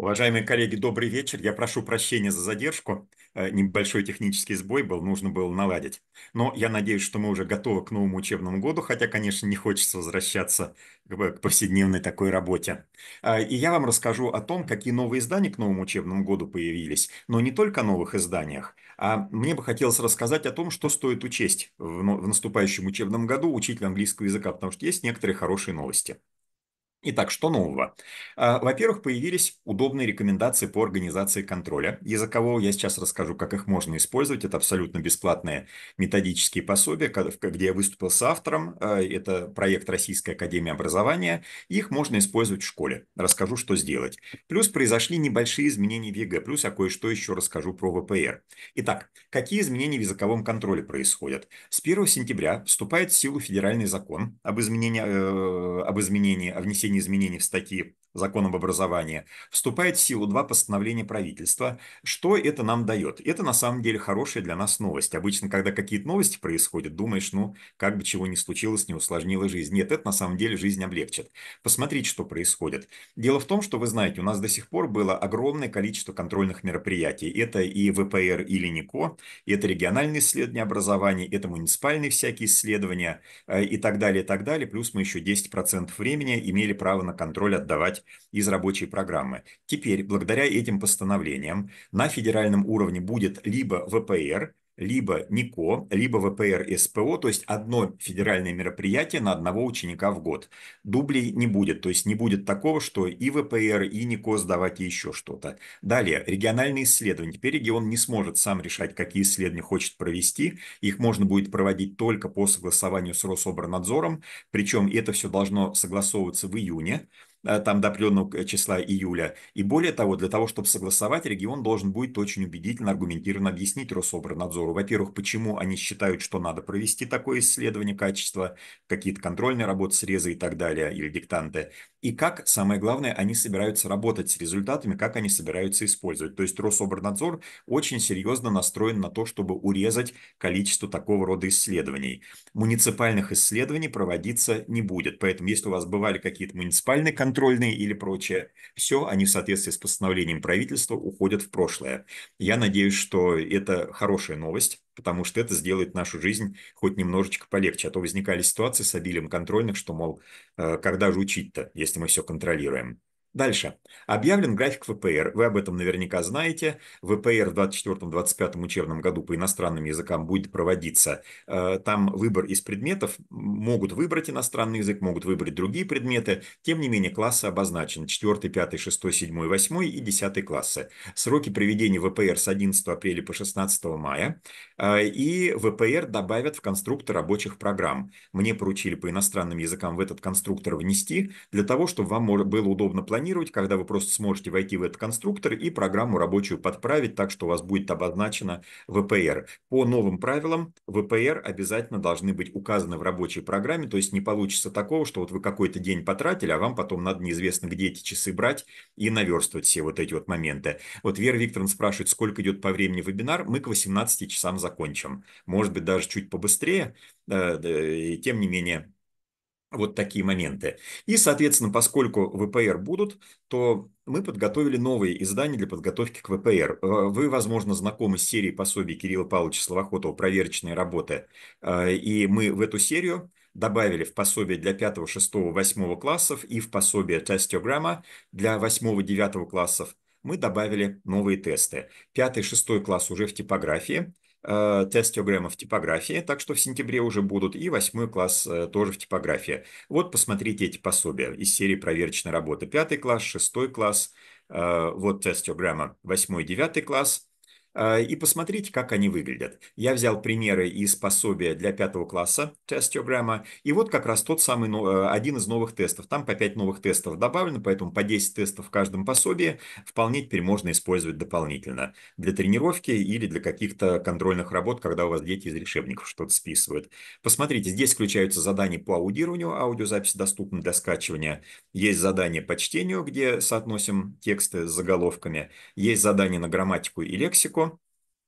Уважаемые коллеги, добрый вечер. Я прошу прощения за задержку. Э, небольшой технический сбой был, нужно было наладить. Но я надеюсь, что мы уже готовы к новому учебному году, хотя, конечно, не хочется возвращаться к повседневной такой работе. Э, и я вам расскажу о том, какие новые издания к новому учебному году появились, но не только о новых изданиях, а мне бы хотелось рассказать о том, что стоит учесть в наступающем учебном году учитель английского языка, потому что есть некоторые хорошие новости. Итак, что нового? А, во-первых, появились удобные рекомендации по организации контроля языкового. Я сейчас расскажу, как их можно использовать. Это абсолютно бесплатные методические пособия, где я выступил с автором. А, это проект Российской Академии Образования. Их можно использовать в школе. Расскажу, что сделать. Плюс произошли небольшие изменения в ЕГЭ. Плюс я кое-что еще расскажу про ВПР. Итак, какие изменения в языковом контроле происходят? С 1 сентября вступает в силу федеральный закон об изменении, э, об изменении о внесении внесения изменений в статьи закон об образовании, вступает в силу два постановления правительства. Что это нам дает? Это на самом деле хорошая для нас новость. Обычно, когда какие-то новости происходят, думаешь, ну, как бы чего ни случилось, не усложнило жизнь. Нет, это на самом деле жизнь облегчит. Посмотрите, что происходит. Дело в том, что вы знаете, у нас до сих пор было огромное количество контрольных мероприятий. Это и ВПР, или НИКО, это региональные исследования образования, это муниципальные всякие исследования э, и так далее, и так далее. Плюс мы еще 10% времени имели право на контроль отдавать из рабочей программы. Теперь, благодаря этим постановлениям, на федеральном уровне будет либо ВПР, либо НИКО, либо ВПР и СПО, то есть одно федеральное мероприятие на одного ученика в год. Дублей не будет, то есть не будет такого, что и ВПР, и НИКО сдавать и еще что-то. Далее, региональные исследования. Теперь регион не сможет сам решать, какие исследования хочет провести. Их можно будет проводить только по согласованию с Рособорнадзором, причем это все должно согласовываться в июне. Э, там до определенного э, числа июля. И более того, для того, чтобы согласовать, регион должен будет очень убедительно, аргументированно объяснить Рособорнадзору, во-первых, почему они считают, что надо провести такое исследование качества, какие-то контрольные работы, срезы и так далее, или диктанты, и как, самое главное, они собираются работать с результатами, как они собираются использовать. То есть Рособорнадзор очень серьезно настроен на то, чтобы урезать количество такого рода исследований. Муниципальных исследований проводиться не будет, поэтому если у вас бывали какие-то муниципальные конфликты, контрольные или прочее, все они в соответствии с постановлением правительства уходят в прошлое. Я надеюсь, что это хорошая новость, потому что это сделает нашу жизнь хоть немножечко полегче. А то возникали ситуации с обилием контрольных, что, мол, э, когда же учить-то, если мы все контролируем. Дальше. Объявлен график ВПР. Вы об этом наверняка знаете. ВПР в 2024-2025 учебном году по иностранным языкам будет проводиться. Э, там выбор из предметов. Могут выбрать иностранный язык, могут выбрать другие предметы. Тем не менее, классы обозначены. 4, 5, 6, 7, 8 и 10 классы. Сроки проведения ВПР с 11 апреля по 16 мая. Э, и ВПР добавят в конструктор рабочих программ. Мне поручили по иностранным языкам в этот конструктор внести, для того, чтобы вам было удобно планировать планировать, когда вы просто сможете войти в этот конструктор и программу рабочую подправить так, что у вас будет обозначено ВПР. По новым правилам ВПР обязательно должны быть указаны в рабочей программе, то есть не получится такого, что вот вы какой-то день потратили, а вам потом надо неизвестно где эти часы брать и наверстывать все вот эти вот моменты. Вот Вера Викторовна спрашивает, сколько идет по времени вебинар, мы к 18 часам закончим. Может быть, даже чуть побыстрее, э, тем не менее, вот такие моменты. И, соответственно, поскольку ВПР будут, то мы подготовили новые издания для подготовки к ВПР. Э, вы, возможно, знакомы с серией пособий Кирилла Павловича Словохотова «Проверочные работы». Э, и мы в эту серию добавили в пособие для 5, 6, 8 классов и в пособие «Тестиограмма» для 8, 9 классов мы добавили новые тесты. Пятый, шестой класс уже в типографии – Э, тестиограмма в типографии, так что в сентябре уже будут, и восьмой класс э, тоже в типографии. Вот посмотрите эти пособия из серии проверочной работы. Пятый класс, шестой класс, э, вот тестиограмма, восьмой, девятый класс – а, и посмотрите, как они выглядят. Я взял примеры из пособия для пятого класса тестиограмма, и вот как раз тот самый, э, один из новых тестов. Там по 5 новых тестов добавлено, поэтому по 10 тестов в каждом пособии вполне теперь можно использовать дополнительно для тренировки или для каких-то контрольных работ, когда у вас дети из решебников что-то списывают. Посмотрите, здесь включаются задания по аудированию, аудиозапись доступна для скачивания. Есть задание по чтению, где соотносим тексты с заголовками. Есть задание на грамматику и лексику,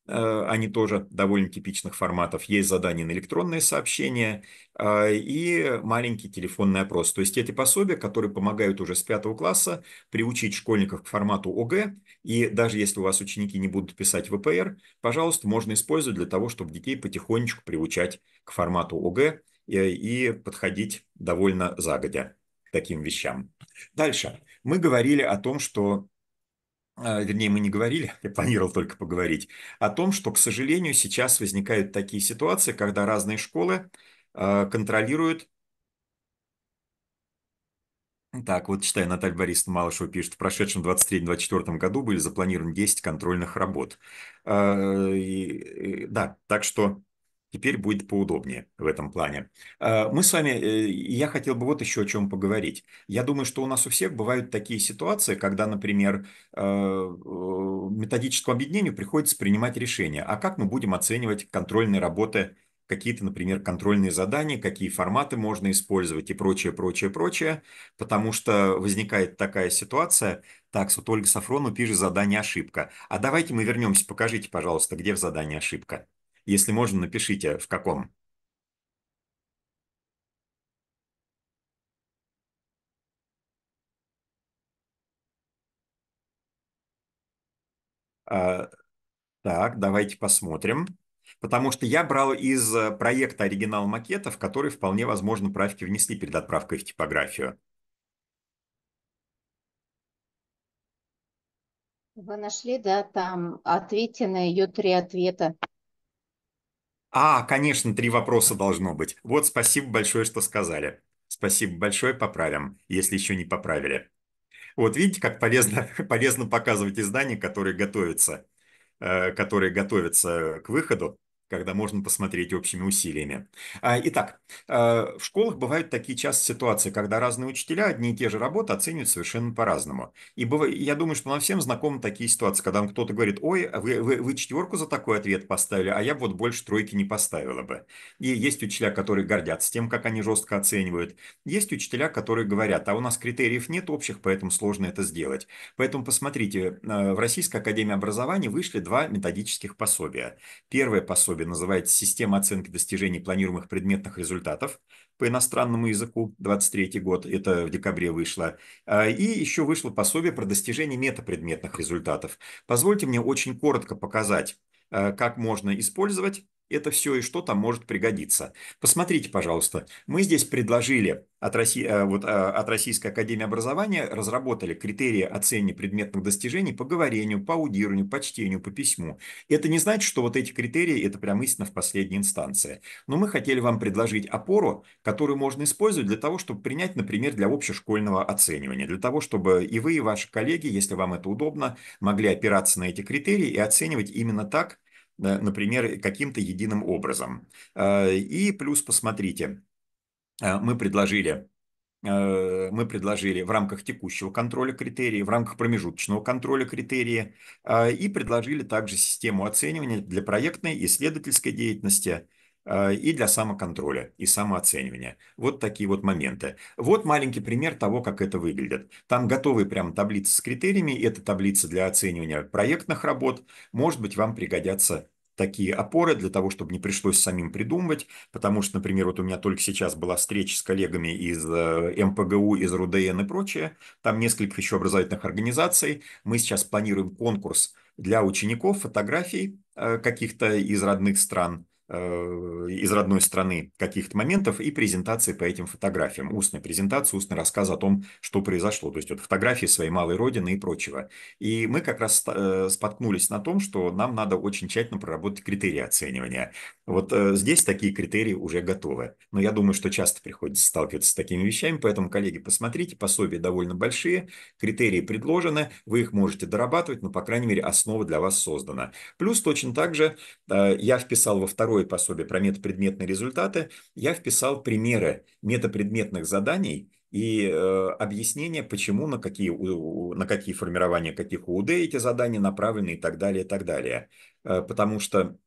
Э, они тоже довольно типичных форматов. Есть задание на электронные сообщения а, и маленький телефонный опрос. То есть эти пособия, которые помогают уже с пятого класса приучить школьников к формату ОГЭ и даже если у вас ученики не будут писать ВПР, пожалуйста, можно использовать для того, чтобы детей потихонечку приучать к формату ОГЭ э, и подходить довольно загодя к таким вещам. Дальше. Мы говорили о том, что а, вернее, мы не говорили, я планировал только поговорить, о том, что, к сожалению, сейчас возникают такие ситуации, когда разные школы а, контролируют так, вот читаю, Наталья Борисовна Малышева пишет, в прошедшем 23-24 году были запланированы 10 контрольных работ. А, да, так что Теперь будет поудобнее в этом плане. Э, мы с вами, э, я хотел бы вот еще о чем поговорить. Я думаю, что у нас у всех бывают такие ситуации, когда, например, э, методическому объединению приходится принимать решение, а как мы будем оценивать контрольные работы какие-то, например, контрольные задания, какие форматы можно использовать и прочее, прочее, прочее, потому что возникает такая ситуация, так, вот Ольга Сафрону пишет задание ошибка, а давайте мы вернемся, покажите, пожалуйста, где в задании ошибка. Если можно, напишите, в каком. А, так, давайте посмотрим. Потому что я брал из э, проекта оригинал макетов, который вполне возможно правки внесли перед отправкой в типографию. Вы нашли, да, там ответы на ее три ответа. А, конечно, три вопроса должно быть. Вот спасибо большое, что сказали. Спасибо большое, поправим, если еще не поправили. Вот видите, как полезно, полезно показывать издания, которые готовятся, э, которые готовятся к выходу когда можно посмотреть общими усилиями. А, итак, а, в школах бывают такие часто ситуации, когда разные учителя одни и те же работы оценивают совершенно по-разному. И я думаю, что нам всем знакомы такие ситуации, когда кто-то говорит, ой, а вы, вы, вы четверку за такой ответ поставили, а я вот больше тройки не поставила бы. И есть учителя, которые гордятся тем, как они жестко оценивают. Есть учителя, которые говорят, а у нас критериев нет общих, поэтому сложно это сделать. Поэтому посмотрите, в Российской Академии Образования вышли два методических пособия. Первое пособие Лаби называется «Система оценки достижений планируемых предметных результатов» по иностранному языку, 23 год, это в декабре вышло. А, и еще вышло пособие про достижение метапредметных результатов. Позвольте мне очень коротко показать, а, как можно использовать это все и что там может пригодиться. Посмотрите, пожалуйста, мы здесь предложили от, России, э, вот, э, от Российской Академии Образования, разработали критерии оценки предметных достижений по говорению, по аудированию, по чтению, по письму. Это не значит, что вот эти критерии – это прям истина в последней инстанции. Но мы хотели вам предложить опору, которую можно использовать для того, чтобы принять, например, для общешкольного оценивания, для того, чтобы и вы, и ваши коллеги, если вам это удобно, могли опираться на эти критерии и оценивать именно так, например, каким-то единым образом. А, и плюс, посмотрите, а, мы предложили а, мы предложили в рамках текущего контроля критерии, в рамках промежуточного контроля критерии и предложили также систему оценивания для проектной, исследовательской деятельности и для самоконтроля и самооценивания. Вот такие вот моменты. Вот маленький пример того, как это выглядит. Там готовы прям таблицы с критериями. Это таблица для оценивания проектных работ. Может быть, вам пригодятся такие опоры для того, чтобы не пришлось самим придумывать, потому что, например, вот у меня только сейчас была встреча с коллегами из э, МПГУ, из РУДН и прочее, там несколько еще образовательных организаций, мы сейчас планируем конкурс для учеников фотографий э, каких-то из родных стран, Э, из родной страны каких-то моментов и презентации по этим фотографиям. Устная презентация, устный рассказ о том, что произошло. То есть вот фотографии своей малой родины и прочего. И мы как раз э, споткнулись на том, что нам надо очень тщательно проработать критерии оценивания. Вот э, здесь такие критерии уже готовы. Но я думаю, что часто приходится сталкиваться с такими вещами, поэтому, коллеги, посмотрите, пособия довольно большие, критерии предложены, вы их можете дорабатывать, но, по крайней мере, основа для вас создана. Плюс точно так же я вписал во второй второе пособие про метапредметные результаты, я вписал примеры метапредметных заданий и э, объяснение, почему, на какие, у, на какие формирования каких УД эти задания направлены и так далее, и так далее. Э, потому что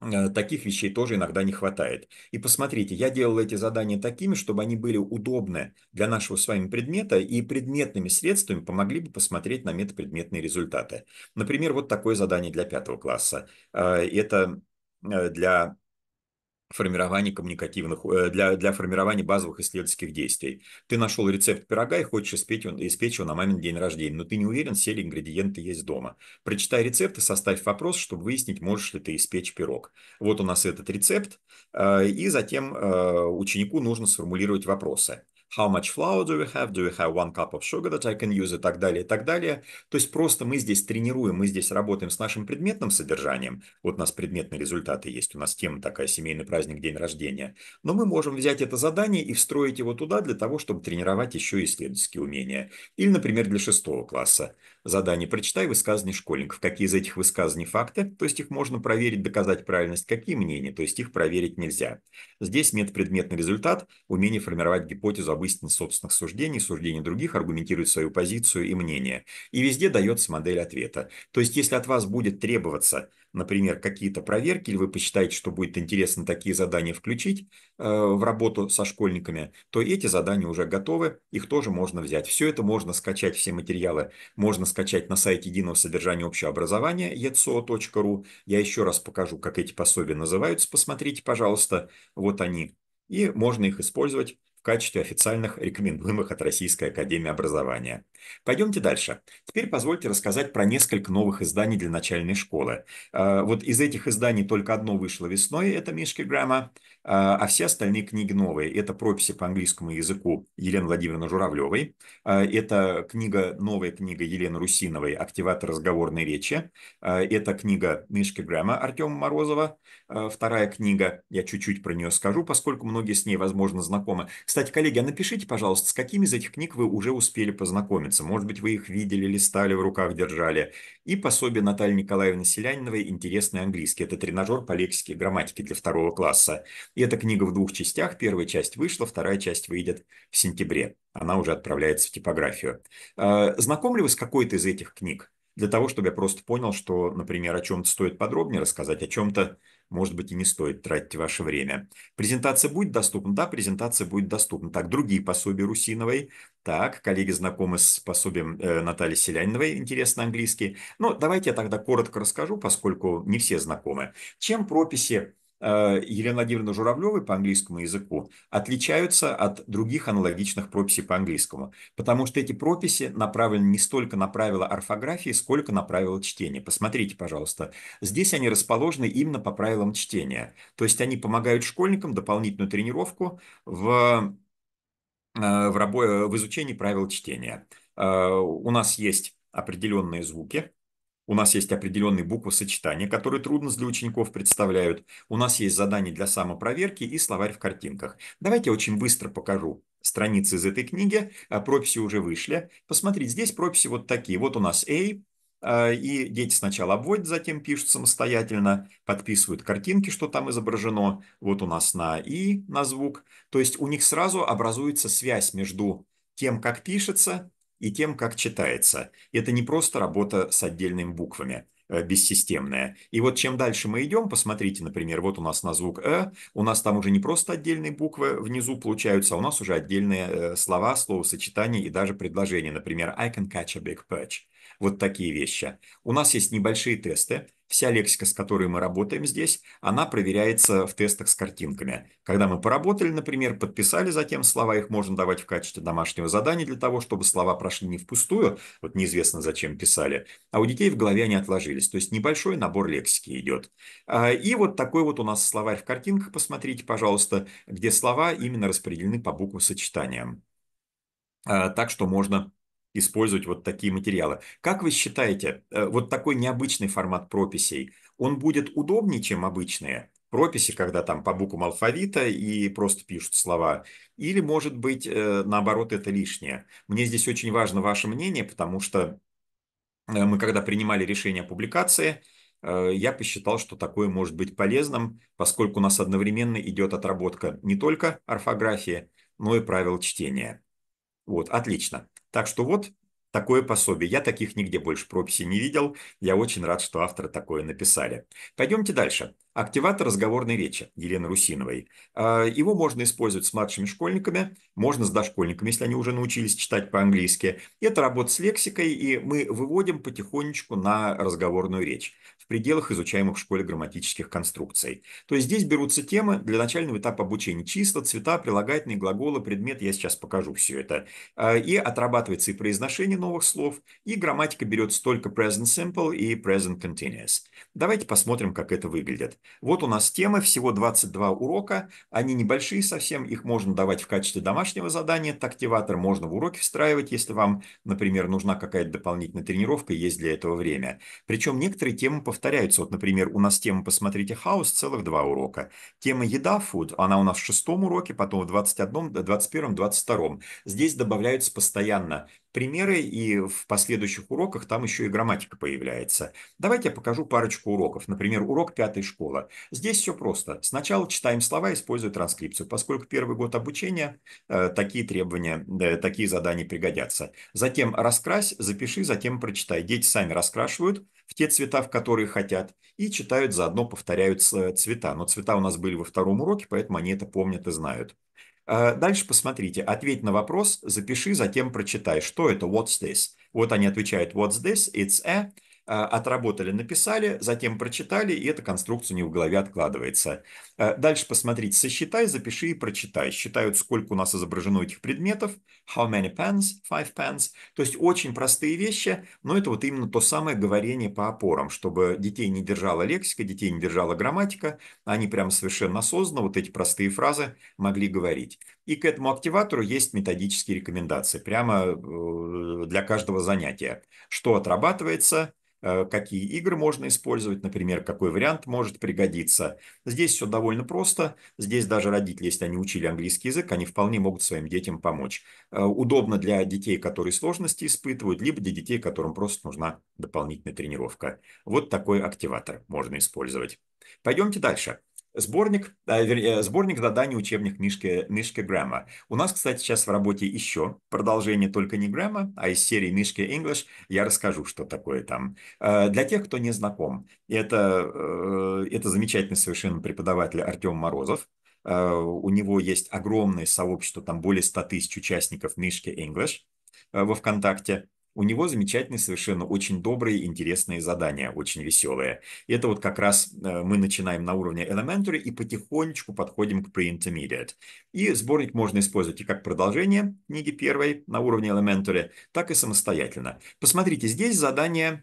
э, таких вещей тоже иногда не хватает. И посмотрите, я делал эти задания такими, чтобы они были удобны для нашего с вами предмета и предметными средствами помогли бы посмотреть на метапредметные результаты. Например, вот такое задание для пятого класса. Э, это Э, для формирования коммуникативных, э, для, для формирования базовых исследовательских действий. Ты нашел рецепт пирога и хочешь испечь, испечь его на мамин день рождения, но ты не уверен, все ли ингредиенты есть дома. Прочитай рецепт и составь вопрос, чтобы выяснить, можешь ли ты испечь пирог. Вот у нас этот рецепт, э, и затем ученику нужно сформулировать вопросы how much flour do we have, do we have one cup of sugar that I can use и так далее, и так далее. То есть просто мы здесь тренируем, мы здесь работаем с нашим предметным содержанием. Вот у нас предметные результаты есть, у нас тема такая «Семейный праздник, день рождения». Но мы можем взять это задание и встроить его туда для того, чтобы тренировать еще и исследовательские умения. Или, например, для шестого класса. Задание «Прочитай высказывания школьников». Какие из этих высказаний факты, то есть их можно проверить, доказать правильность, какие мнения, то есть их проверить нельзя. Здесь метапредметный результат, умение формировать гипотезу об истин собственных суждений, суждений других, аргументирует свою позицию и мнение. И везде дается модель ответа. То есть, если от вас будет требоваться, например, какие-то проверки, или вы посчитаете, что будет интересно такие задания включить э, в работу со школьниками, то эти задания уже готовы, их тоже можно взять. Все это можно скачать, все материалы можно скачать на сайте единого содержания общего образования etso.ru. Я еще раз покажу, как эти пособия называются, посмотрите, пожалуйста, вот они. И можно их использовать качестве официальных рекомендуемых от Российской Академии Образования. Пойдемте дальше. Теперь позвольте рассказать про несколько новых изданий для начальной школы. Э, вот из этих изданий только одно вышло весной, это «Мишки Грамма», а, а все остальные книги новые. Это прописи по английскому языку Елены Владимировны Журавлевой, а, это книга, новая книга Елены Русиновой «Активатор разговорной речи», а, это книга Мишки Грэма Артема Морозова, вторая книга, я чуть-чуть про нее скажу, поскольку многие с ней, возможно, знакомы. Кстати, коллеги, а напишите, пожалуйста, с какими из этих книг вы уже успели познакомиться, может быть, вы их видели, листали, в руках держали, и пособие Натальи Николаевны Селяниновой «Интересный английский», это тренажер по лексике и грамматике для второго класса. И эта книга в двух частях. Первая часть вышла, вторая часть выйдет в сентябре. Она уже отправляется в типографию. А, знаком ли вы с какой-то из этих книг? Для того, чтобы я просто понял, что, например, о чем-то стоит подробнее рассказать, о чем-то, может быть, и не стоит тратить ваше время. Презентация будет доступна? Да, презентация будет доступна. Так, другие пособия Русиновой. Так, коллеги знакомы с пособием э, Натальи Селяниновой, интересно английский. Но давайте я тогда коротко расскажу, поскольку не все знакомы. Чем прописи Э, Елены Владимировны Журавлевой по английскому языку отличаются от других аналогичных прописей по английскому, потому что эти прописи направлены не столько на правила орфографии, сколько на правила чтения. Посмотрите, пожалуйста, здесь они расположены именно по правилам чтения, то есть они помогают школьникам дополнительную тренировку в, э, в, рабо, в изучении правил чтения. Э, у нас есть определенные звуки, у нас есть определенные буквы сочетания, которые трудно для учеников представляют. У нас есть задания для самопроверки и словарь в картинках. Давайте я очень быстро покажу страницы из этой книги. А, прописи уже вышли. Посмотрите, здесь прописи вот такие. Вот у нас A, а, и дети сначала обводят, затем пишут самостоятельно, подписывают картинки, что там изображено. Вот у нас на «и», на звук. То есть у них сразу образуется связь между тем, как пишется, и тем, как читается. Это не просто работа с отдельными буквами э, бессистемная. И вот чем дальше мы идем, посмотрите, например, вот у нас на звук «э», у нас там уже не просто отдельные буквы внизу получаются, а у нас уже отдельные э, слова, словосочетания и даже предложения. Например, «I can catch a big perch». Вот такие вещи. У нас есть небольшие тесты, вся лексика, с которой мы работаем здесь, она проверяется в тестах с картинками. Когда мы поработали, например, подписали затем слова, их можно давать в качестве домашнего задания для того, чтобы слова прошли не впустую, вот неизвестно зачем писали, а у детей в голове они отложились. То есть небольшой набор лексики идет. А, и вот такой вот у нас словарь в картинках, посмотрите, пожалуйста, где слова именно распределены по буквам сочетаниям. А, так что можно использовать вот такие материалы. Как вы считаете, э, вот такой необычный формат прописей, он будет удобнее, чем обычные прописи, когда там по буквам алфавита и просто пишут слова? Или, может быть, э, наоборот, это лишнее? Мне здесь очень важно ваше мнение, потому что э, мы, когда принимали решение о публикации, я посчитал, что такое может быть полезным, поскольку у нас одновременно идет отработка не только орфографии, но и правил чтения. Вот, отлично. Так что вот такое пособие. Я таких нигде больше прописи не видел. Я очень рад, что авторы такое написали. Пойдемте дальше. Активатор разговорной речи Елены Русиновой. А, его можно использовать с младшими школьниками, можно с дошкольниками, если они уже научились читать по-английски. Это работа с лексикой, и мы выводим потихонечку на разговорную речь в пределах изучаемых в школе грамматических конструкций. То есть здесь берутся темы для начального этапа обучения. Числа, цвета, прилагательные, глаголы, предмет. Я сейчас покажу все это. А, и отрабатывается и произношение новых слов, и грамматика берется только present simple и present continuous. Давайте посмотрим, как это выглядит. Вот у нас темы, всего 22 урока. Они небольшие совсем, их можно давать в качестве домашнего задания. Тактиватор можно в уроки встраивать, если вам, например, нужна какая-то дополнительная тренировка, есть для этого время. Причем некоторые темы повторяются повторяются. Вот, например, у нас тема «Посмотрите хаос» целых два урока. Тема «Еда», «Фуд», она у нас в шестом уроке, потом в 21, 21, 22. Здесь добавляются постоянно примеры, и в последующих уроках там еще и грамматика появляется. Давайте я покажу парочку уроков. Например, урок пятой школы. Здесь все просто. Сначала читаем слова, используя транскрипцию, поскольку первый год обучения э, такие требования, э, такие задания пригодятся. Затем раскрась, запиши, затем прочитай. Дети сами раскрашивают в те цвета, в которые хотят, и читают, заодно повторяют э, цвета. Но цвета у нас были во втором уроке, поэтому они это помнят и знают. Э, дальше посмотрите, ответь на вопрос, запиши, затем прочитай, что это, what's this. Вот они отвечают, what's this, it's a, а, отработали, написали, затем прочитали, и эта конструкция у них в голове откладывается. А, дальше посмотрите, сосчитай, запиши и прочитай. Считают, сколько у нас изображено этих предметов. How many pens? Five pens. То есть очень простые вещи, но это вот именно то самое говорение по опорам, чтобы детей не держала лексика, детей не держала грамматика, они прям совершенно осознанно вот эти простые фразы могли говорить. И к этому активатору есть методические рекомендации прямо э, для каждого занятия. Что отрабатывается, Э, какие игры можно использовать, например, какой вариант может пригодиться. Здесь все довольно просто. Здесь даже родители, если они учили английский язык, они вполне могут своим детям помочь. Э, удобно для детей, которые сложности испытывают, либо для детей, которым просто нужна дополнительная тренировка. Вот такой активатор можно использовать. Пойдемте дальше. Сборник, а, вернее, сборник заданий учебник Мишки, Мишки грамма. У нас, кстати, сейчас в работе еще продолжение только не грамма, а из серии Мишки English я расскажу, что такое там. А, для тех, кто не знаком, это, э, это замечательный совершенно преподаватель Артем Морозов. А, у него есть огромное сообщество, там более 100 тысяч участников Мишки English во ВКонтакте. У него замечательные, совершенно очень добрые, интересные задания, очень веселые. И это вот как раз э, мы начинаем на уровне elementary и потихонечку подходим к pre-intermediate. И сборник можно использовать и как продолжение книги первой на уровне elementary, так и самостоятельно. Посмотрите, здесь задание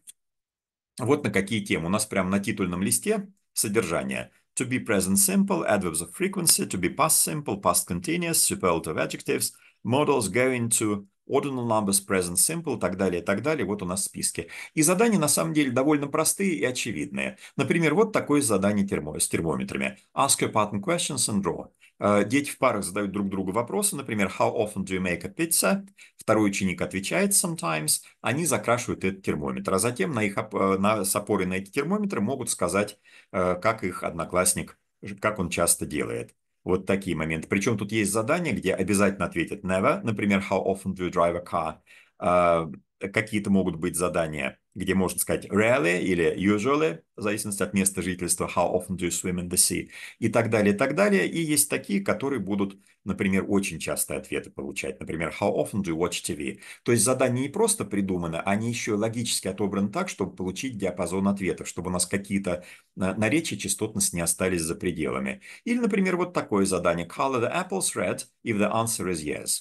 вот на какие темы. У нас прямо на титульном листе содержание. To be present simple, adverbs of frequency, to be past simple, past continuous, superlative adjectives, models going to ordinal numbers, present simple, и так далее, и так далее. Вот у нас списки. И задания на самом деле довольно простые и очевидные. Например, вот такое задание термо с термометрами. Ask your pattern questions and draw. Э, дети в парах задают друг другу вопросы, например, how often do you make a pizza? Второй ученик отвечает sometimes. Они закрашивают этот термометр, а затем на их, э, на, с опорой на эти термометры могут сказать, э, как их одноклассник, как он часто делает. Вот такие моменты. Причем тут есть задания, где обязательно ответят never, например, how often do you drive a car. А, какие-то могут быть задания где можно сказать rarely или usually, в зависимости от места жительства, how often do you swim in the sea, и так далее, и так далее. И есть такие, которые будут, например, очень частые ответы получать, например, how often do you watch TV. То есть задания не просто придуманы, они еще логически отобраны так, чтобы получить диапазон ответов, чтобы у нас какие-то э, наречия частотности не остались за пределами. Или, например, вот такое задание, color the apples red if the answer is yes.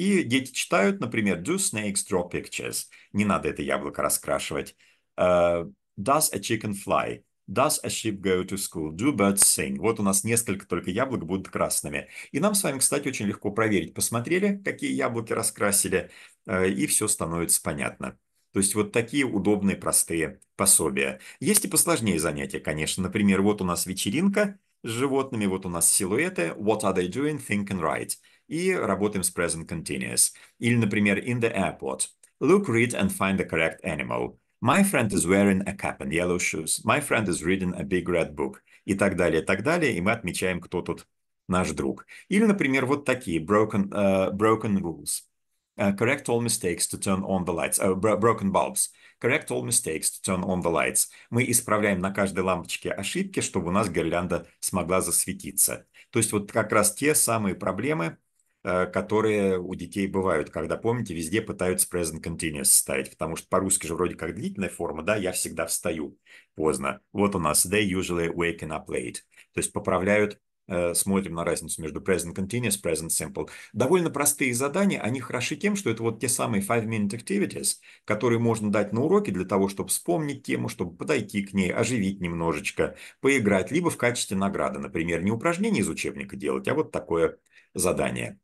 И дети читают, например, Do snakes draw pictures? Не надо это яблоко раскрашивать. Uh, does a chicken fly? Does a sheep go to school? Do birds sing? Вот у нас несколько только яблок будут красными. И нам с вами, кстати, очень легко проверить. Посмотрели, какие яблоки раскрасили, э, и все становится понятно. То есть вот такие удобные, простые пособия. Есть и посложнее занятия, конечно. Например, вот у нас вечеринка с животными, вот у нас силуэты. What are they doing? Think and write и работаем с present continuous. Или, например, in the airport. Look, read and find the correct animal. My friend is wearing a cap and yellow shoes. My friend is reading a big red book. И так далее, так далее. И мы отмечаем, кто тут наш друг. Или, например, вот такие broken, uh, broken rules. Uh, correct all mistakes to turn on the lights. Uh, broken bulbs. Correct all mistakes to turn on the lights. Мы исправляем на каждой лампочке ошибки, чтобы у нас гирлянда смогла засветиться. То есть вот как раз те самые проблемы, Э, которые у детей бывают, когда, помните, везде пытаются present continuous ставить, потому что по-русски же вроде как длительная форма, да, я всегда встаю поздно. Вот у нас they usually waking up late. То есть поправляют э, смотрим на разницу между present continuous, present simple. Довольно простые задания, они хороши тем, что это вот те самые five-minute activities, которые можно дать на уроке для того, чтобы вспомнить тему, чтобы подойти к ней, оживить немножечко, поиграть, либо в качестве награды, например, не упражнение из учебника делать, а вот такое задание.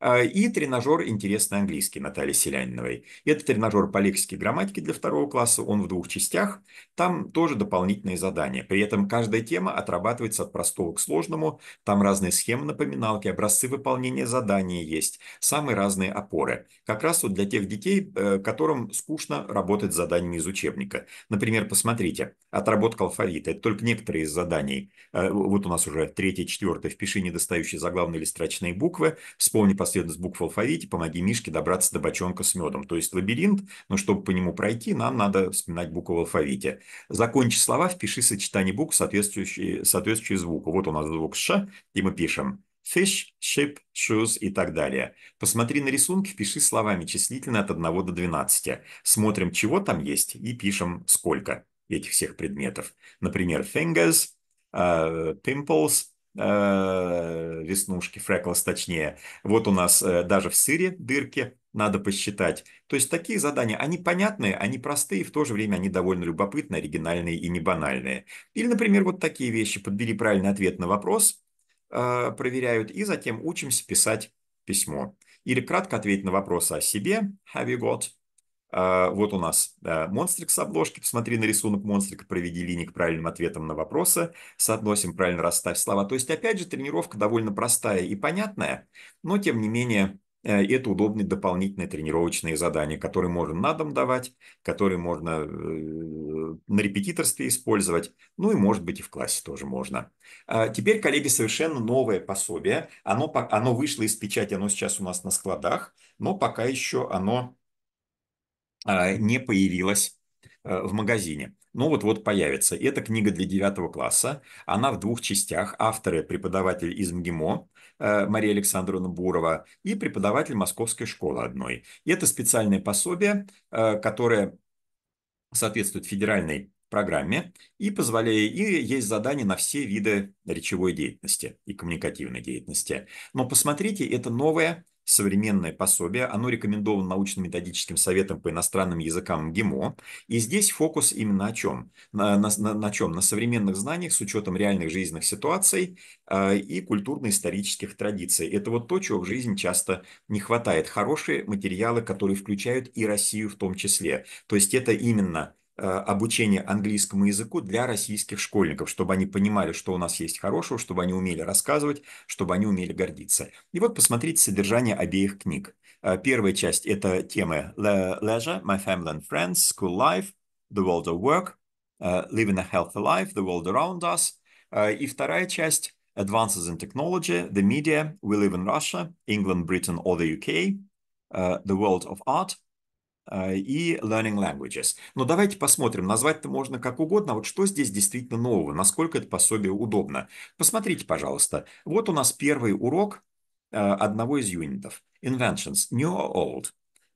А, и тренажер «Интересный английский» Натальи Селяниновой. Это тренажер по лексике и грамматике для второго класса, он в двух частях. Там тоже дополнительные задания. При этом каждая тема отрабатывается от простого к сложному. Там разные схемы напоминалки, образцы выполнения заданий есть, самые разные опоры. Как раз вот для тех детей, э, которым скучно работать с заданиями из учебника. Например, посмотрите, отработка алфавита. Это только некоторые из заданий. Э, вот у нас уже третье, четвертое. Впиши недостающие заглавные или строчные буквы. Вспомни по последовательность букв в алфавите, помоги Мишке добраться до бочонка с медом. То есть лабиринт, но чтобы по нему пройти, нам надо вспоминать буквы в алфавите. Закончи слова, впиши сочетание букв, соответствующие, соответствующие звуку. Вот у нас звук «ш», и мы пишем fish, ship, shoes и так далее. Посмотри на рисунки, впиши словами числительные от 1 до 12. Смотрим, чего там есть, и пишем сколько этих всех предметов. Например, fingers, uh, pimples, Э, веснушки, фреклс точнее. Вот у нас э, даже в сыре дырки надо посчитать. То есть такие задания, они понятные, они простые, в то же время они довольно любопытные, оригинальные и не банальные. Или, например, вот такие вещи. Подбери правильный ответ на вопрос, э, проверяют, и затем учимся писать письмо. Или кратко ответить на вопрос о себе, have you got, а, вот у нас монстрик с обложки. Посмотри на рисунок монстрика, проведи линии к правильным ответам на вопросы. Соотносим правильно, расставь слова. То есть, опять же, тренировка довольно простая и понятная, но, тем не менее, э, это удобные дополнительные тренировочные задания, которые можно на дом давать, которые можно э, на репетиторстве использовать, ну и, может быть, и в классе тоже можно. А, теперь, коллеги, совершенно новое пособие. Оно, оно вышло из печати, оно сейчас у нас на складах, но пока еще оно а, не появилась э, в магазине. Ну вот-вот появится. Это книга для девятого класса. Она в двух частях. Авторы – преподаватель из МГИМО э, Мария Александровна Бурова и преподаватель Московской школы одной. И это специальное пособие, э, которое соответствует федеральной программе и позволяет, и есть задание на все виды речевой деятельности и коммуникативной деятельности. Но посмотрите, это новое современное пособие. Оно рекомендовано научно-методическим советом по иностранным языкам ГИМО. И здесь фокус именно о чем? На, на, на, на чем? На современных знаниях с учетом реальных жизненных ситуаций э, и культурно-исторических традиций. Это вот то, чего в жизни часто не хватает. Хорошие материалы, которые включают и Россию в том числе. То есть это именно Э, обучение английскому языку для российских школьников, чтобы они понимали, что у нас есть хорошего, чтобы они умели рассказывать, чтобы они умели гордиться. И вот посмотрите содержание обеих книг. Э, первая часть – это темы Leisure, My Family and Friends, School Life, The World of Work, э, Living a Healthy Life, The World Around Us. И вторая часть – Advances in Technology, The Media, We Live in Russia, England, Britain or the UK, The World of Art – а, и Learning Languages. Но давайте посмотрим, назвать-то можно как угодно, вот что здесь действительно нового, насколько это пособие удобно. Посмотрите, пожалуйста, вот у нас первый урок а, одного из юнитов. Inventions, New or Old.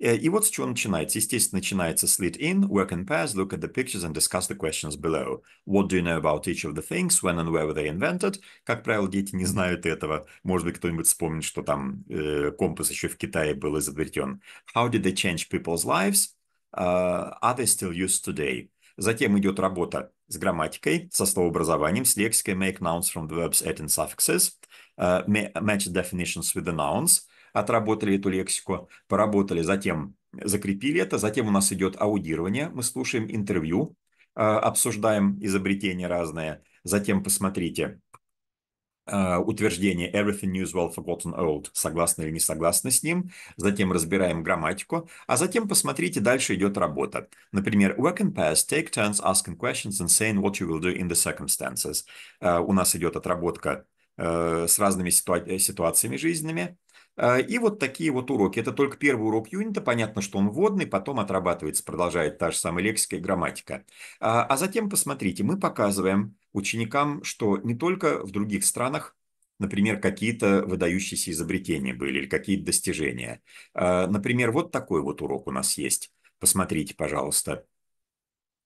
И вот с чего начинается. Естественно, начинается slid in, work in pairs, look at the pictures and discuss the questions below. What do you know about each of the things, when and where were they invented? Как правило, дети не знают этого. Может быть, кто-нибудь вспомнит, что там э, компас еще в Китае был изобретен. How did they change people's lives? Uh, are they still used today? Затем идет работа с грамматикой, со словообразованием, с лексикой make nouns from the verbs add and suffixes, uh, match definitions with the nouns – отработали эту лексику, поработали, затем закрепили это, затем у нас идет аудирование, мы слушаем интервью, а, обсуждаем изобретения разные, затем посмотрите а, утверждение «everything new is well forgotten old», согласны или не согласны с ним, затем разбираем грамматику, а затем посмотрите, дальше идет работа. Например, work in pairs, take turns asking questions and saying what you will do in the circumstances. А, у нас идет отработка э, с разными ситуациями жизненными, а, и вот такие вот уроки. Это только первый урок юнита. Понятно, что он вводный, потом отрабатывается, продолжает та же самая лексика и грамматика. А, а затем, посмотрите, мы показываем ученикам, что не только в других странах например, какие-то выдающиеся изобретения были или какие-то достижения. А, например, вот такой вот урок у нас есть. Посмотрите, пожалуйста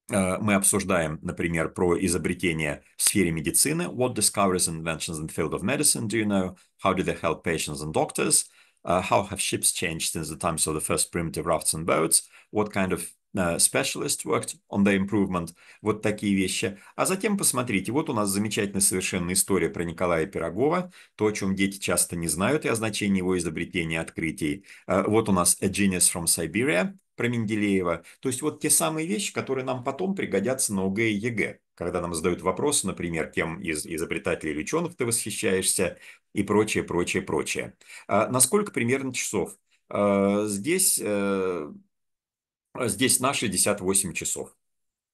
мы обсуждаем, например, про изобретение в сфере медицины. What discoveries and inventions in the field of medicine do you know? How do they help patients and doctors? Uh, how have ships changed since the times of the first primitive rafts and boats? What kind of uh, specialist worked on the improvement? Вот такие вещи. А затем посмотрите, вот у нас замечательная совершенно история про Николая Пирогова, то, о чем дети часто не знают, и о значении его изобретения открытий. Uh, вот у нас A Genius from Siberia, про Менделеева. То есть вот те самые вещи, которые нам потом пригодятся на ОГЭ и ЕГЭ, когда нам задают вопросы, например, кем из изобретателей или ученых ты восхищаешься и прочее, прочее, прочее. А насколько примерно часов? А, здесь, а, здесь наши 58 часов,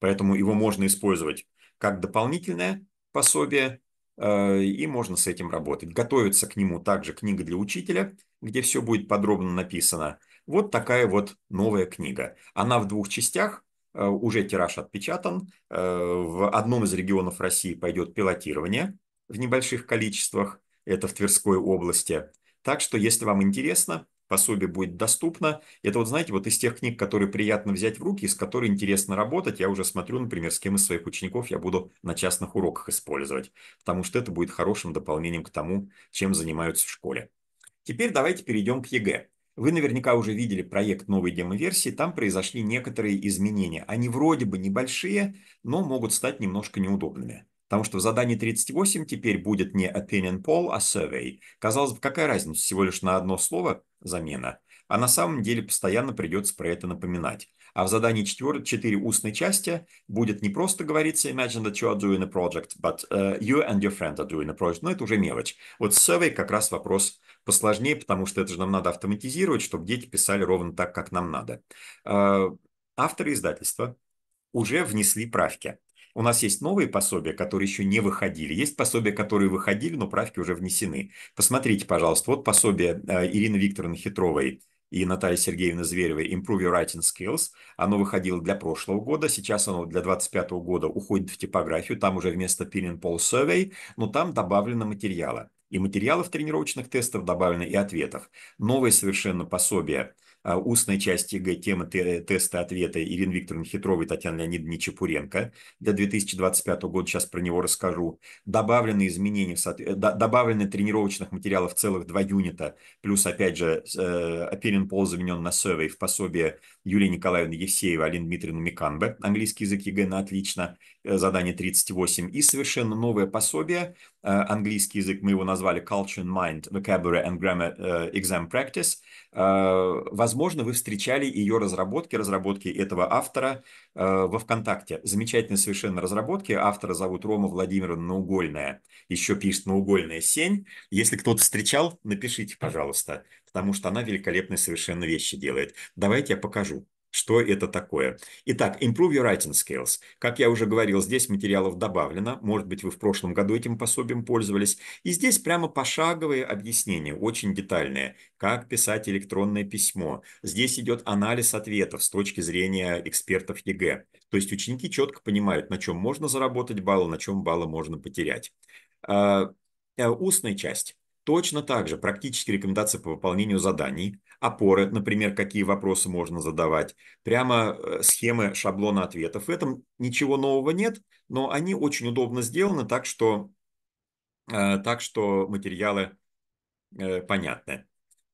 поэтому его можно использовать как дополнительное пособие, э, и можно с этим работать. Готовится к нему также книга для учителя, где все будет подробно написано – вот такая вот новая книга. Она в двух частях, э, уже тираж отпечатан. Э, в одном из регионов России пойдет пилотирование в небольших количествах, это в Тверской области. Так что, если вам интересно, пособие будет доступно. Это вот, знаете, вот из тех книг, которые приятно взять в руки, с которой интересно работать, я уже смотрю, например, с кем из своих учеников я буду на частных уроках использовать, потому что это будет хорошим дополнением к тому, чем занимаются в школе. Теперь давайте перейдем к ЕГЭ. Вы наверняка уже видели проект новой демо-версии, там произошли некоторые изменения. Они вроде бы небольшие, но могут стать немножко неудобными. Потому что в задании 38 теперь будет не opinion poll, а survey. Казалось бы, какая разница, всего лишь на одно слово замена. А на самом деле постоянно придется про это напоминать. А в задании 4, 4 устной части будет не просто говориться. imagine that you are doing a project, but uh, you and your friend are doing a project. Но это уже мелочь. Вот с survey как раз вопрос посложнее, потому что это же нам надо автоматизировать, чтобы дети писали ровно так, как нам надо. Uh, авторы издательства уже внесли правки. У нас есть новые пособия, которые еще не выходили. Есть пособия, которые выходили, но правки уже внесены. Посмотрите, пожалуйста, вот пособие э, Ирины Викторовны Хитровой и Натальи Сергеевны Зверевой «Improve your writing skills». Оно выходило для прошлого года, сейчас оно для 2025 года уходит в типографию, там уже вместо Pin and Poll Survey, но там добавлено материала. И материалов тренировочных тестов добавлено, и ответов. Новые совершенно пособия а, устной части ЕГЭ темы э, теста ответа Ирина Викторовна Хитрова и Татьяна Леонидовна Чепуренко до 2025 года, сейчас про него расскажу. Добавлены изменения, в э, добавлены тренировочных материалов целых два юнита, плюс, опять же, э, Апелин Пол заменен на сервей в пособие Юлии Николаевны Евсеева, Алины Дмитриевны Миканбе, английский язык ЕГЭ на отлично – Э, задание 38, и совершенно новое пособие, э, английский язык, мы его назвали Culture and Mind, Vocabulary and Grammar э, Exam Practice. Возможно, вы встречали ее разработки, разработки этого автора во ВКонтакте. Замечательные совершенно разработки, автора зовут Рома Владимировна Наугольная, еще пишет Наугольная сень. Если кто-то встречал, напишите, пожалуйста, потому что она великолепные совершенно вещи делает. Давайте я покажу что это такое. Итак, Improve Your Writing Skills. Как я уже говорил, здесь материалов добавлено. Может быть, вы в прошлом году этим пособием пользовались. И здесь прямо пошаговые объяснения, очень детальные. Как писать электронное письмо. Здесь идет анализ ответов с точки зрения экспертов ЕГЭ. То есть ученики четко понимают, на чем можно заработать баллы, на чем баллы можно потерять. А, э, устная часть. Точно так же практически рекомендации по выполнению заданий, опоры, например, какие вопросы можно задавать, прямо э, схемы шаблона ответов. В этом ничего нового нет, но они очень удобно сделаны, так что, э, так что материалы э, понятны.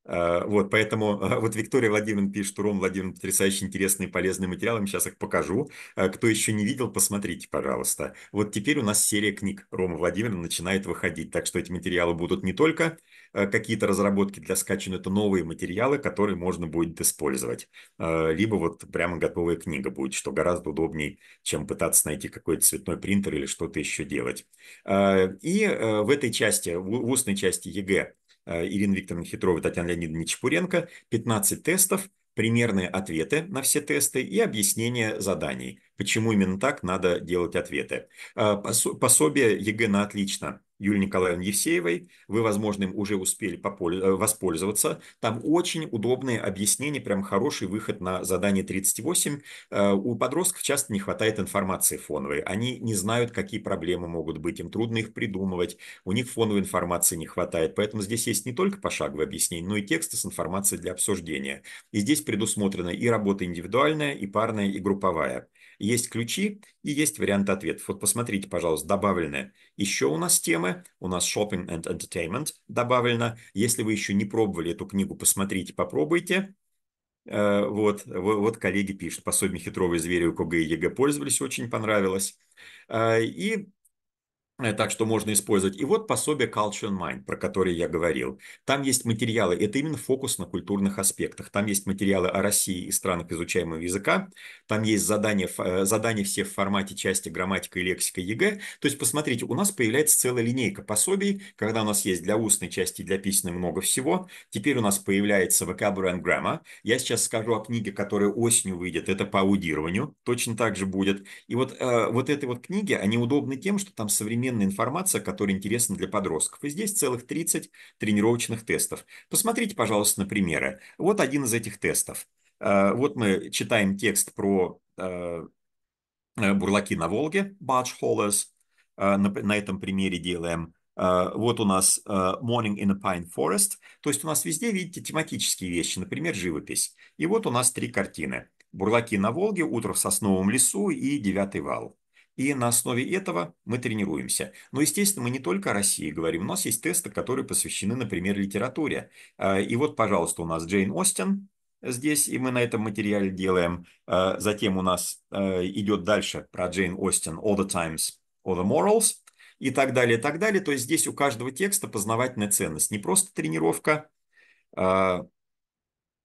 А, вот, поэтому а, вот Виктория Владимировна пишет, что Ром Владимировна потрясающе интересный и полезный материал, я сейчас их покажу. А, кто еще не видел, посмотрите, пожалуйста. Вот теперь у нас серия книг Рома Владимировна начинает выходить, так что эти материалы будут не только какие-то разработки для скачивания, это новые материалы, которые можно будет использовать. Либо вот прямо готовая книга будет, что гораздо удобнее, чем пытаться найти какой-то цветной принтер или что-то еще делать. И в этой части, в устной части ЕГЭ, Э, Ирина Викторовна Хитрова, и Татьяна Леонидовна Чепуренко, 15 тестов, примерные ответы на все тесты и объяснение заданий, почему именно так надо делать ответы. Э, пособие ЕГЭ на отлично Юлии Николаевны Евсеевой. Вы, возможно, им уже успели э, воспользоваться. Там очень удобные объяснения, прям хороший выход на задание 38. Э, у подростков часто не хватает информации фоновой. Они не знают, какие проблемы могут быть, им трудно их придумывать, у них фоновой информации не хватает. Поэтому здесь есть не только пошаговое объяснение, но и тексты с информацией для обсуждения. И здесь предусмотрена и работа индивидуальная, и парная, и групповая. Есть ключи и есть варианты ответов. Вот посмотрите, пожалуйста, добавленные. Еще у нас темы, у нас shopping and entertainment добавлено. Если вы еще не пробовали эту книгу, посмотрите, попробуйте. Э, вот, вот, вот коллеги пишут, пособие «Хитровые звери» у КГ и ЕГЭ пользовались, очень понравилось. Э, и Э, так что можно использовать. И вот пособие Culture and Mind, про которое я говорил. Там есть материалы, это именно фокус на культурных аспектах. Там есть материалы о России и странах изучаемого языка. Там есть задания, э, задания все в формате части грамматика и лексика ЕГЭ. То есть, посмотрите, у нас появляется целая линейка пособий, когда у нас есть для устной части для письменной много всего. Теперь у нас появляется Vocabulary and Grammar. Я сейчас скажу о книге, которая осенью выйдет. Это по аудированию. Точно так же будет. И вот, э, вот этой вот книге они удобны тем, что там современные современная информация, которая интересна для подростков. И здесь целых 30 тренировочных тестов. Посмотрите, пожалуйста, на примеры. Вот один из этих тестов. Э, вот мы читаем текст про э, э, бурлаки на Волге, Barge Холлес. на этом примере делаем. Вот у нас Morning in a Pine Forest. То есть у нас везде, видите, тематические вещи, например, живопись. И вот у нас три картины. Бурлаки на Волге, утро в сосновом лесу и девятый вал. И на основе этого мы тренируемся. Но, естественно, мы не только о России говорим. У нас есть тесты, которые посвящены, например, литературе. А, и вот, пожалуйста, у нас Джейн Остин здесь, и мы на этом материале делаем. А, затем у нас а, идет дальше про Джейн Остин «All the times, all the morals» и так далее, и так далее. То есть здесь у каждого текста познавательная ценность. Не просто тренировка,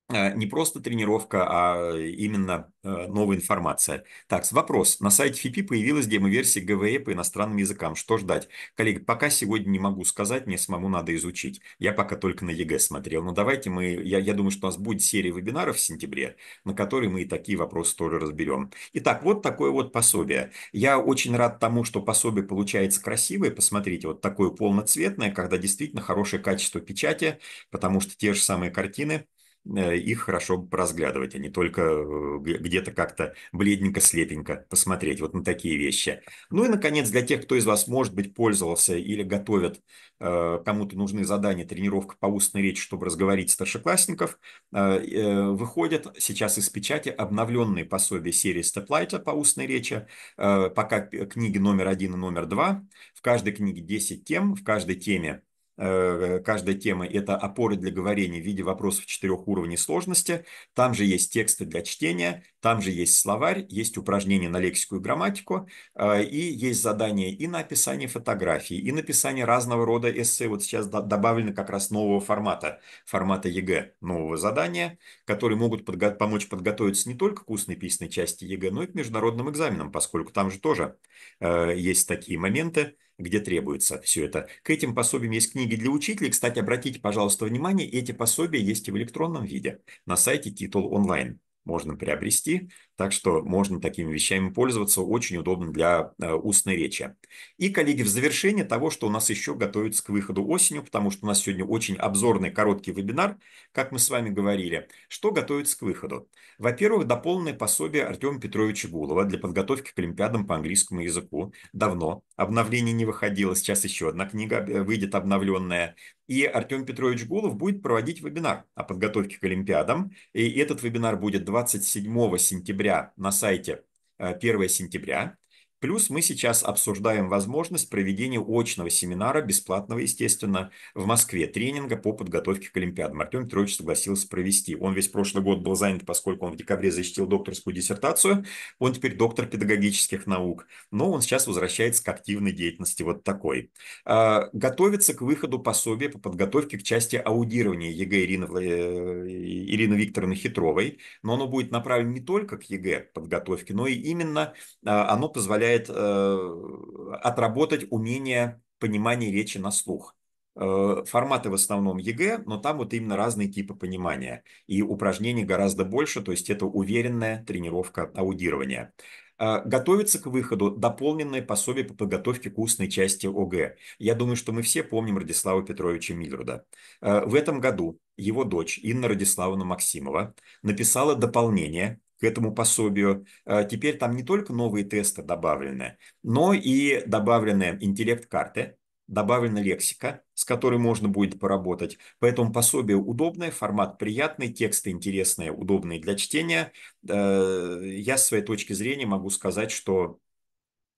а, не просто тренировка, а именно э, новая информация. Так, вопрос. На сайте ФИПИ появилась демо-версия ГВЕ по иностранным языкам. Что ждать? Коллеги, пока сегодня не могу сказать, мне самому надо изучить. Я пока только на ЕГЭ смотрел. Но давайте мы, я, я думаю, что у нас будет серия вебинаров в сентябре, на которые мы и такие вопросы тоже разберем. Итак, вот такое вот пособие. Я очень рад тому, что пособие получается красивое. Посмотрите, вот такое полноцветное, когда действительно хорошее качество печати, потому что те же самые картины Э, их хорошо разглядывать, а не только э, где-то как-то бледненько, слепенько посмотреть вот на такие вещи. Ну и, наконец, для тех, кто из вас, может быть, пользовался или готовит э, кому-то нужны задания, тренировка по устной речи, чтобы разговорить старшеклассников, выходят сейчас из печати обновленные пособия серии Степлайта по устной речи, пока книги номер один и номер два. В каждой книге 10 тем, в каждой теме Э, каждая тема – это опоры для говорения в виде вопросов четырех уровней сложности. Там же есть тексты для чтения, там же есть словарь, есть упражнения на лексику и грамматику, э, и есть задания и на описание фотографий, и написание разного рода эссе. Вот сейчас добавлено как раз нового формата, формата ЕГЭ, нового задания, которые могут подго помочь подготовиться не только к устной письменной части ЕГЭ, но и к международным экзаменам, поскольку там же тоже – Э, есть такие моменты, где требуется все это. К этим пособиям есть книги для учителей. Кстати, обратите, пожалуйста, внимание, эти пособия есть и в электронном виде на сайте Титул онлайн можно приобрести. Так что можно такими вещами пользоваться, очень удобно для э, устной речи. И, коллеги, в завершение того, что у нас еще готовится к выходу осенью, потому что у нас сегодня очень обзорный короткий вебинар, как мы с вами говорили, что готовится к выходу. Во-первых, дополненное пособие Артема Петровича Гулова для подготовки к Олимпиадам по английскому языку. Давно обновление не выходило, сейчас еще одна книга э, выйдет обновленная и Артем Петрович Голов будет проводить вебинар о подготовке к Олимпиадам. И этот вебинар будет 27 сентября на сайте 1 э, сентября. Плюс мы сейчас обсуждаем возможность проведения очного семинара, бесплатного, естественно, в Москве, тренинга по подготовке к Олимпиадам. Артем Петрович согласился провести. Он весь прошлый год был занят, поскольку он в декабре защитил докторскую диссертацию. Он теперь доктор педагогических наук. Но он сейчас возвращается к активной деятельности вот такой. А, готовится к выходу пособия по подготовке к части аудирования ЕГЭ Ирины, э, Ирины Викторовны Хитровой. Но оно будет направлено не только к ЕГЭ подготовке, но и именно а, оно позволяет позволяет э, отработать умение понимания речи на слух. Э, форматы в основном ЕГЭ, но там вот именно разные типы понимания. И упражнений гораздо больше, то есть это уверенная тренировка аудирования. Э, готовится к выходу дополненное пособие по подготовке к устной части ОГЭ. Я думаю, что мы все помним Радислава Петровича Миллерда. В этом году его дочь Инна Радиславовна Максимова написала дополнение к этому пособию. А теперь там не только новые тесты добавлены, но и добавлены интеллект-карты, добавлена лексика, с которой можно будет поработать. Поэтому пособие удобное, формат приятный, тексты интересные, удобные для чтения. Э, я с своей точки зрения могу сказать, что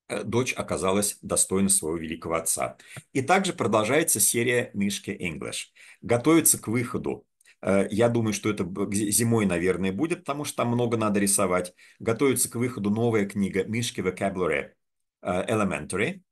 э, дочь оказалась достойна своего великого отца. И также продолжается серия «Мишки English». Готовится к выходу Э, я думаю, что это зимой, наверное, будет, потому что там много надо рисовать. Готовится к выходу новая книга «Мишки Vocabulary э, Elementary».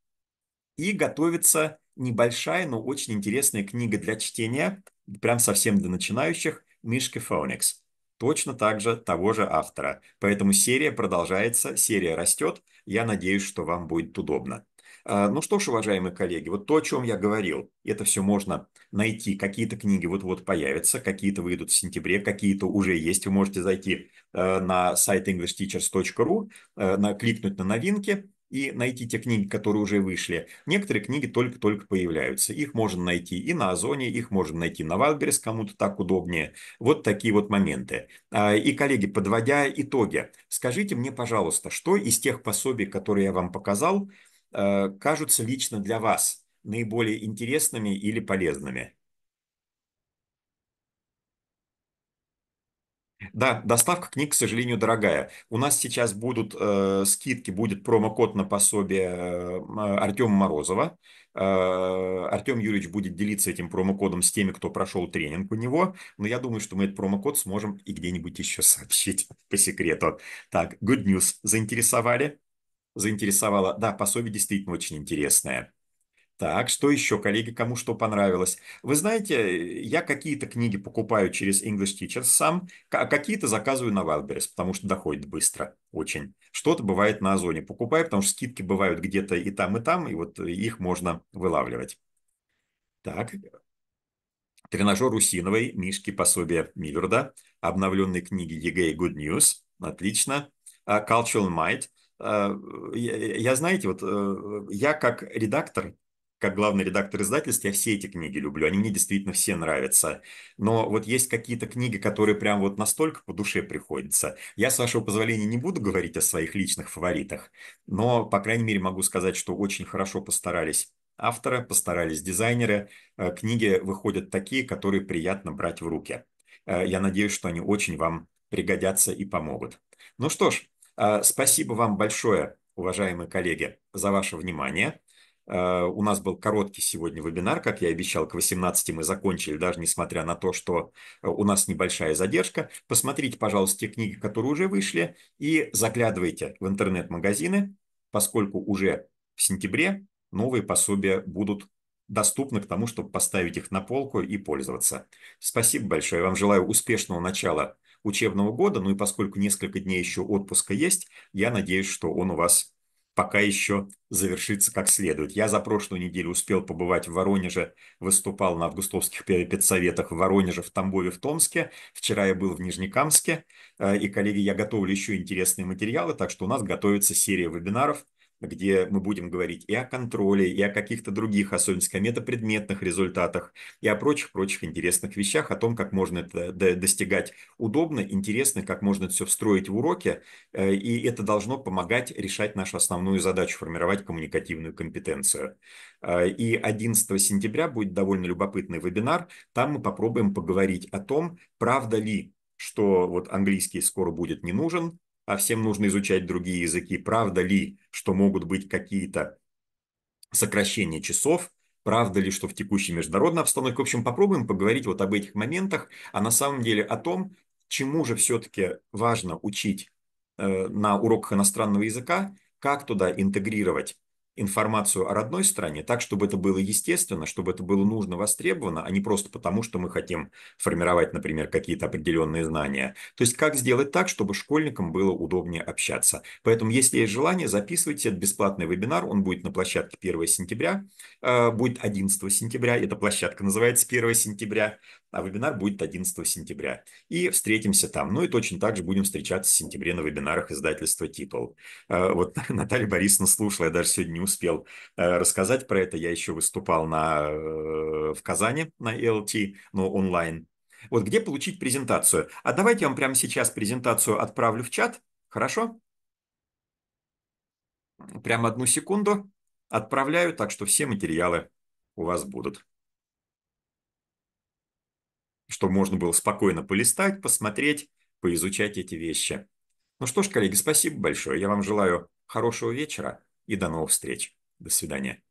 И готовится небольшая, но очень интересная книга для чтения, прям совсем для начинающих, «Мишки Фоникс». Точно так же того же автора. Поэтому серия продолжается, серия растет. Я надеюсь, что вам будет удобно. Э, ну что ж, уважаемые коллеги, вот то, о чем я говорил, это все можно найти. Какие-то книги вот-вот появятся, какие-то выйдут в сентябре, какие-то уже есть. Вы можете зайти э, на сайт englishteachers.ru, э, кликнуть на новинки, и найти те книги, которые уже вышли. Некоторые книги только-только появляются. Их можно найти и на Озоне, их можно найти на Вайлдберрис, кому-то так удобнее. Вот такие вот моменты. А, и, коллеги, подводя итоги, скажите мне, пожалуйста, что из тех пособий, которые я вам показал, э, кажутся лично для вас наиболее интересными или полезными? Да, доставка книг, к сожалению, дорогая. У нас сейчас будут э, скидки, будет промокод на пособие э, Артема Морозова. Э, Артем Юрьевич будет делиться этим промокодом с теми, кто прошел тренинг у него. Но я думаю, что мы этот промокод сможем и где-нибудь еще сообщить по секрету. Так, good news. Заинтересовали? Заинтересовало. Да, пособие действительно очень интересное. Так, что еще, коллеги, кому что понравилось? Вы знаете, я какие-то книги покупаю через English Teachers сам, а какие-то заказываю на Wildberries, потому что доходит быстро очень. Что-то бывает на Озоне покупаю, потому что скидки бывают где-то и там, и там, и вот их можно вылавливать. Так, тренажер Русиновой, Мишки, пособие Миллерда, обновленные книги ЕГЭ и Good News, отлично. А, Cultural Might, а, я, знаете, вот э, я как редактор как главный редактор издательства, я все эти книги люблю, они мне действительно все нравятся. Но вот есть какие-то книги, которые прям вот настолько по душе приходятся. Я, с вашего позволения, не буду говорить о своих личных фаворитах, но, по крайней мере, могу сказать, что очень хорошо постарались автора, постарались дизайнеры. Э, книги выходят такие, которые приятно брать в руки. Э, я надеюсь, что они очень вам пригодятся и помогут. Ну что ж, э, спасибо вам большое, уважаемые коллеги, за ваше внимание. Э, у нас был короткий сегодня вебинар, как я обещал, к 18 мы закончили, даже несмотря на то, что э, у нас небольшая задержка. Посмотрите, пожалуйста, те книги, которые уже вышли, и заглядывайте в интернет-магазины, поскольку уже в сентябре новые пособия будут доступны к тому, чтобы поставить их на полку и пользоваться. Спасибо большое. Я вам желаю успешного начала учебного года. Ну и поскольку несколько дней еще отпуска есть, я надеюсь, что он у вас пока еще завершится как следует. Я за прошлую неделю успел побывать в Воронеже, выступал на августовских педсоветах в Воронеже, в Тамбове, в Томске. Вчера я был в Нижнекамске. Э, и, коллеги, я готовлю еще интересные материалы, так что у нас готовится серия вебинаров где мы будем говорить и о контроле, и о каких-то других особенностях, о метапредметных результатах, и о прочих-прочих интересных вещах, о том, как можно это достигать удобно, интересно, как можно это все встроить в уроки, э, и это должно помогать решать нашу основную задачу, формировать коммуникативную компетенцию. Э, и 11 сентября будет довольно любопытный вебинар, там мы попробуем поговорить о том, правда ли что вот английский скоро будет не нужен, а всем нужно изучать другие языки. Правда ли, что могут быть какие-то сокращения часов, правда ли, что в текущей международной обстановке. В общем, попробуем поговорить вот об этих моментах, а на самом деле о том, чему же все-таки важно учить э, на уроках иностранного языка, как туда интегрировать информацию о родной стране так, чтобы это было естественно, чтобы это было нужно, востребовано, а не просто потому, что мы хотим формировать, например, какие-то определенные знания. То есть как сделать так, чтобы школьникам было удобнее общаться. Поэтому, если есть желание, записывайте. Это бесплатный вебинар, он будет на площадке 1 сентября, э, будет 11 сентября, эта площадка называется 1 сентября, а вебинар будет 11 сентября. И встретимся там. Ну и точно так же будем встречаться в сентябре на вебинарах издательства «Титул». Э, вот Наталья Борисовна слушала, я даже сегодня не успел э, рассказать про это. Я еще выступал на, э, в Казани на ELT, но онлайн. Вот где получить презентацию? А давайте я вам прямо сейчас презентацию отправлю в чат. Хорошо? Прямо одну секунду. Отправляю, так что все материалы у вас будут. Чтобы можно было спокойно полистать, посмотреть, поизучать эти вещи. Ну что ж, коллеги, спасибо большое. Я вам желаю хорошего вечера и до новых встреч. До свидания.